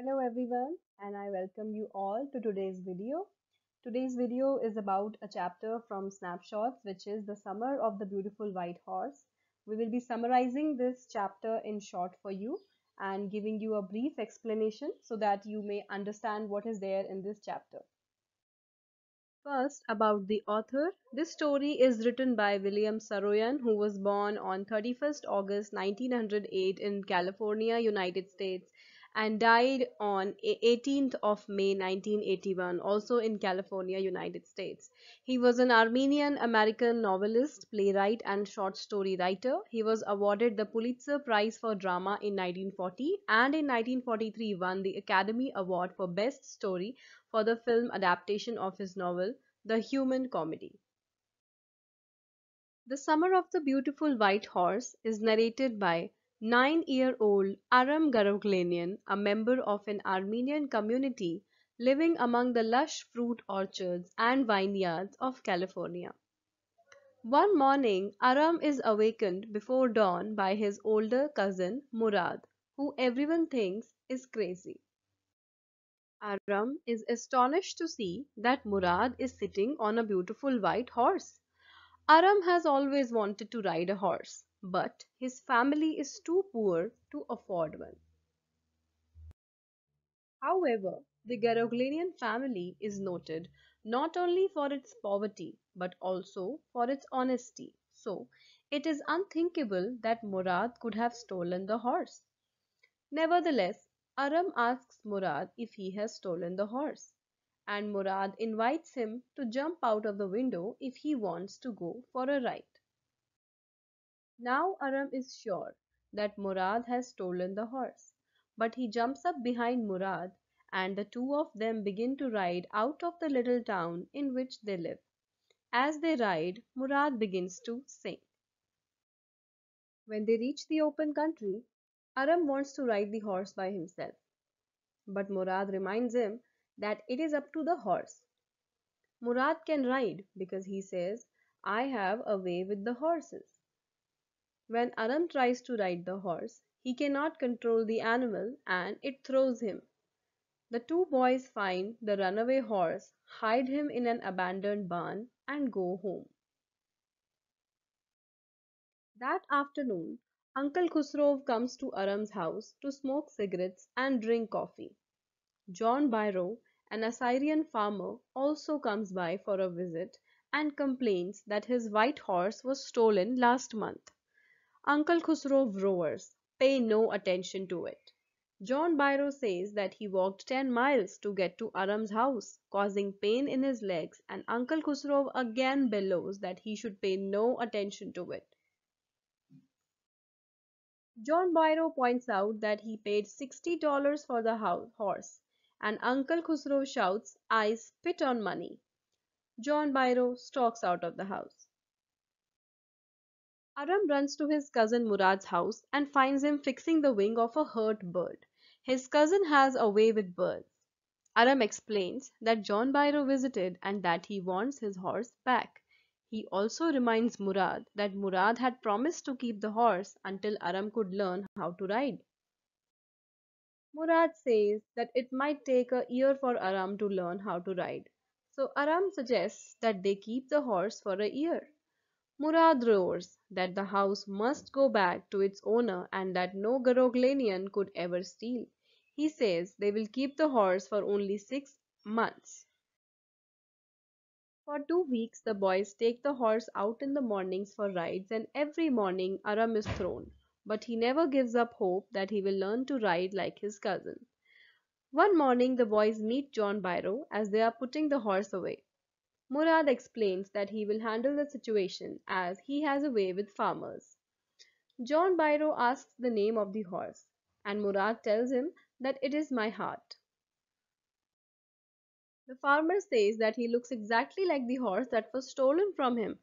Hello everyone and I welcome you all to today's video. Today's video is about a chapter from Snapshots which is the summer of the beautiful white horse. We will be summarizing this chapter in short for you and giving you a brief explanation so that you may understand what is there in this chapter. First, about the author. This story is written by William Saroyan, who was born on 31st August 1908 in California, United States, and died on 18th of May 1981, also in California, United States. He was an Armenian-American novelist, playwright, and short story writer. He was awarded the Pulitzer Prize for Drama in 1940 and in 1943 won the Academy Award for Best Story for the film adaptation of his novel, The Human Comedy. The Summer of the Beautiful White Horse is narrated by Nine-year-old Aram Garoglanian, a member of an Armenian community living among the lush fruit orchards and vineyards of California. One morning, Aram is awakened before dawn by his older cousin Murad, who everyone thinks is crazy. Aram is astonished to see that Murad is sitting on a beautiful white horse. Aram has always wanted to ride a horse but his family is too poor to afford one. However, the Garoglinian family is noted not only for its poverty but also for its honesty. So, it is unthinkable that Murad could have stolen the horse. Nevertheless, Aram asks Murad if he has stolen the horse, and Murad invites him to jump out of the window if he wants to go for a ride. Now Aram is sure that Murad has stolen the horse, but he jumps up behind Murad and the two of them begin to ride out of the little town in which they live. As they ride, Murad begins to sing. When they reach the open country, Aram wants to ride the horse by himself. But Murad reminds him that it is up to the horse. Murad can ride because he says, I have a way with the horses. When Aram tries to ride the horse, he cannot control the animal and it throws him. The two boys find the runaway horse, hide him in an abandoned barn, and go home. That afternoon, Uncle Khusrov comes to Aram's house to smoke cigarettes and drink coffee. John Byro, an Assyrian farmer, also comes by for a visit and complains that his white horse was stolen last month. Uncle Khusro rowers pay no attention to it. John Byro says that he walked 10 miles to get to Aram's house, causing pain in his legs, and Uncle Khusrov again bellows that he should pay no attention to it. John Byro points out that he paid $60 for the horse, and Uncle Khusro shouts, I spit on money. John Byro stalks out of the house. Aram runs to his cousin Murad's house and finds him fixing the wing of a hurt bird. His cousin has a way with birds. Aram explains that John Byro visited and that he wants his horse back. He also reminds Murad that Murad had promised to keep the horse until Aram could learn how to ride. Murad says that it might take a year for Aram to learn how to ride. So Aram suggests that they keep the horse for a year. Murad roars that the house must go back to its owner and that no Garoglanian could ever steal. He says they will keep the horse for only six months. For two weeks, the boys take the horse out in the mornings for rides, and every morning Aram is thrown. But he never gives up hope that he will learn to ride like his cousin. One morning, the boys meet John Byro as they are putting the horse away. Murad explains that he will handle the situation as he has a way with farmers. John Byro asks the name of the horse and Murad tells him that it is my heart. The farmer says that he looks exactly like the horse that was stolen from him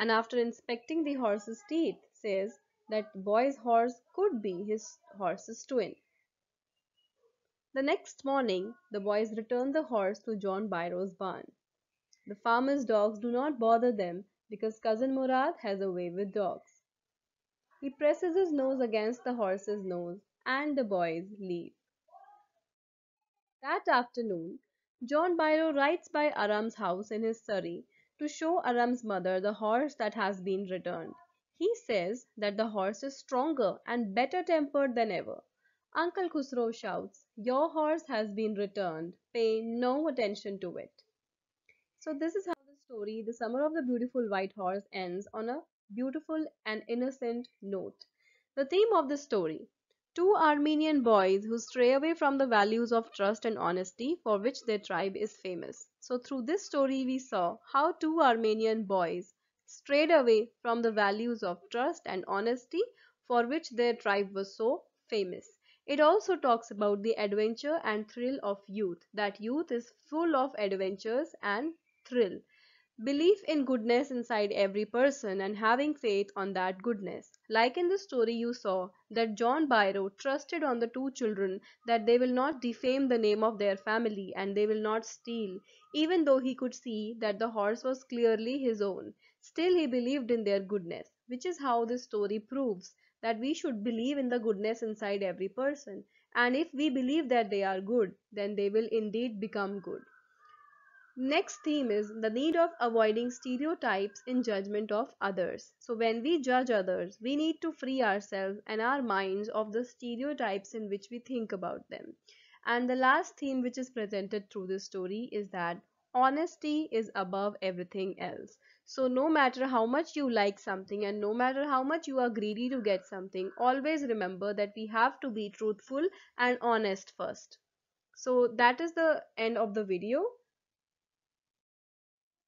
and after inspecting the horse's teeth says that the boy's horse could be his horse's twin. The next morning, the boys return the horse to John Byro's barn. The farmer's dogs do not bother them because cousin Murad has a way with dogs. He presses his nose against the horse's nose and the boys leave. That afternoon, John Byro rides by Aram's house in his surrey to show Aram's mother the horse that has been returned. He says that the horse is stronger and better tempered than ever. Uncle Khusro shouts, Your horse has been returned. Pay no attention to it. So this is how the story, The Summer of the Beautiful White Horse, ends on a beautiful and innocent note. The theme of the story two Armenian boys who stray away from the values of trust and honesty for which their tribe is famous. So, through this story, we saw how two Armenian boys strayed away from the values of trust and honesty for which their tribe was so famous. It also talks about the adventure and thrill of youth, that youth is full of adventures and thrill. Belief in goodness inside every person and having faith on that goodness. Like in the story you saw, that John Byro trusted on the two children that they will not defame the name of their family and they will not steal, even though he could see that the horse was clearly his own. Still, he believed in their goodness, which is how this story proves that we should believe in the goodness inside every person. And if we believe that they are good, then they will indeed become good. Next theme is the need of avoiding stereotypes in judgment of others. So, when we judge others, we need to free ourselves and our minds of the stereotypes in which we think about them. And the last theme which is presented through this story is that honesty is above everything else. So, no matter how much you like something and no matter how much you are greedy to get something, always remember that we have to be truthful and honest first. So, that is the end of the video.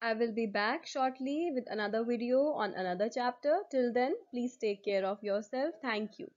I will be back shortly with another video on another chapter. Till then, please take care of yourself. Thank you.